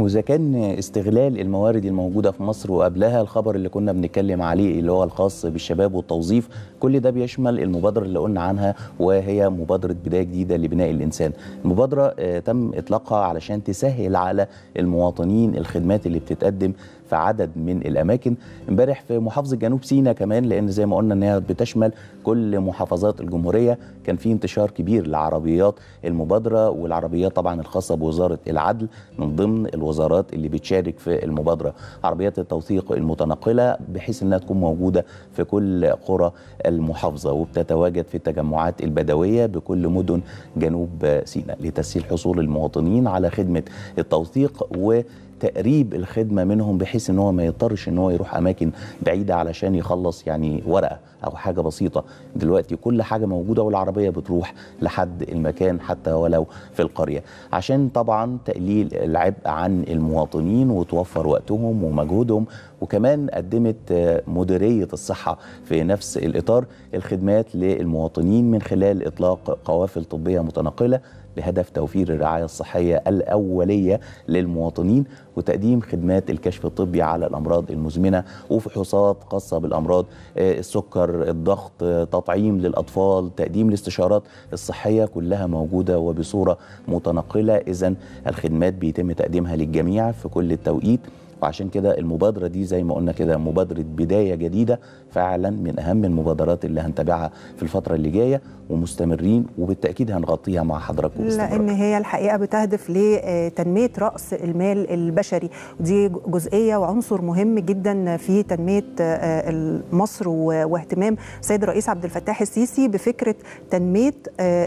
وإذا كان استغلال الموارد الموجودة في مصر وقبلها الخبر اللي كنا بنتكلم عليه اللي هو الخاص بالشباب والتوظيف كل ده بيشمل المبادرة اللي قلنا عنها وهي مبادرة بداية جديدة لبناء الإنسان المبادرة آه، تم إطلاقها علشان تسهل على المواطنين الخدمات اللي بتتقدم في عدد من الاماكن امبارح في محافظه جنوب سيناء كمان لان زي ما قلنا ان هي بتشمل كل محافظات الجمهوريه كان في انتشار كبير لعربيات المبادره والعربيات طبعا الخاصه بوزاره العدل من ضمن الوزارات اللي بتشارك في المبادره عربيات التوثيق المتنقله بحيث انها تكون موجوده في كل قرى المحافظه وبتتواجد في التجمعات البدويه بكل مدن جنوب سيناء لتسهيل حصول المواطنين على خدمه التوثيق و تقريب الخدمه منهم بحيث ان هو ما يضطرش ان هو يروح اماكن بعيده علشان يخلص يعني ورقه او حاجه بسيطه دلوقتي كل حاجه موجوده والعربيه بتروح لحد المكان حتى ولو في القريه عشان طبعا تقليل العبء عن المواطنين وتوفر وقتهم ومجهودهم وكمان قدمت مديريه الصحه في نفس الاطار الخدمات للمواطنين من خلال اطلاق قوافل طبيه متنقله بهدف توفير الرعاية الصحية الأولية للمواطنين وتقديم خدمات الكشف الطبي على الأمراض المزمنة وفحوصات خاصة بالأمراض آه، السكر الضغط آه، تطعيم للأطفال تقديم الاستشارات الصحية كلها موجودة وبصورة متنقلة إذا الخدمات بيتم تقديمها للجميع في كل التوقيت فعشان كده المبادره دي زي ما قلنا كده مبادره بدايه جديده فعلا من اهم المبادرات اللي هنتابعها في الفتره اللي جايه ومستمرين وبالتاكيد هنغطيها مع حضراتكم لان هي الحقيقه بتهدف لتنميه آه، راس المال البشري ودي جزئيه وعنصر مهم جدا في تنميه آه، آه، مصر واهتمام السيد الرئيس عبد الفتاح السيسي بفكره تنميه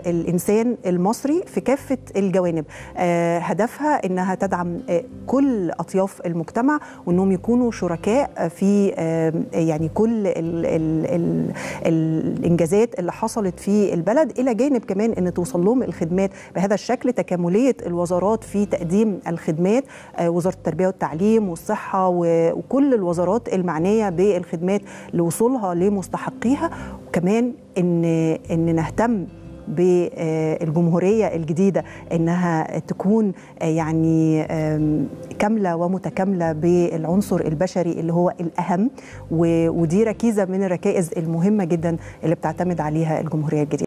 الانسان المصري في كافه الجوانب هدفها انها تدعم كل اطياف المجتمع المجتمع وانهم يكونوا شركاء في يعني كل الـ الـ الـ الانجازات اللي حصلت في البلد الى جانب كمان ان توصل لهم الخدمات بهذا الشكل تكامليه الوزارات في تقديم الخدمات آه، وزاره التربيه والتعليم والصحه وكل الوزارات المعنيه بالخدمات لوصولها لمستحقيها وكمان ان ان نهتم بالجمهوريه الجديده انها تكون آه، يعني كامله ومتكامله بالعنصر البشري اللي هو الاهم ودي ركيزه من الركائز المهمه جدا اللي بتعتمد عليها الجمهوريه الجديده